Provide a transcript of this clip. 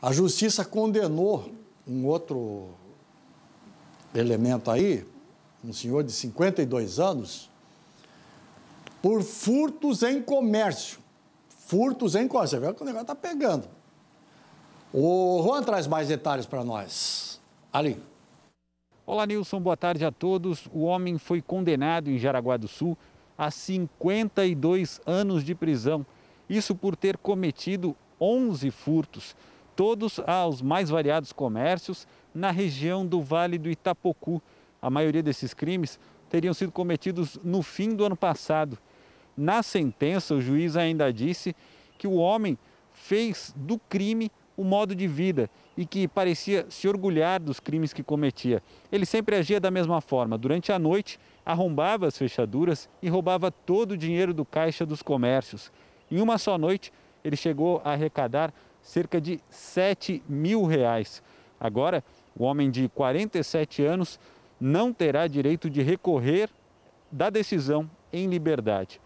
A justiça condenou um outro elemento aí, um senhor de 52 anos, por furtos em comércio. Furtos em comércio. Você vê que o negócio está pegando. O Juan traz mais detalhes para nós. Ali. Olá, Nilson. Boa tarde a todos. O homem foi condenado em Jaraguá do Sul a 52 anos de prisão. Isso por ter cometido 11 furtos todos aos mais variados comércios na região do Vale do Itapocu. A maioria desses crimes teriam sido cometidos no fim do ano passado. Na sentença, o juiz ainda disse que o homem fez do crime o modo de vida e que parecia se orgulhar dos crimes que cometia. Ele sempre agia da mesma forma. Durante a noite, arrombava as fechaduras e roubava todo o dinheiro do caixa dos comércios. Em uma só noite, ele chegou a arrecadar cerca de 7 mil reais. Agora, o homem de 47 anos não terá direito de recorrer da decisão em liberdade.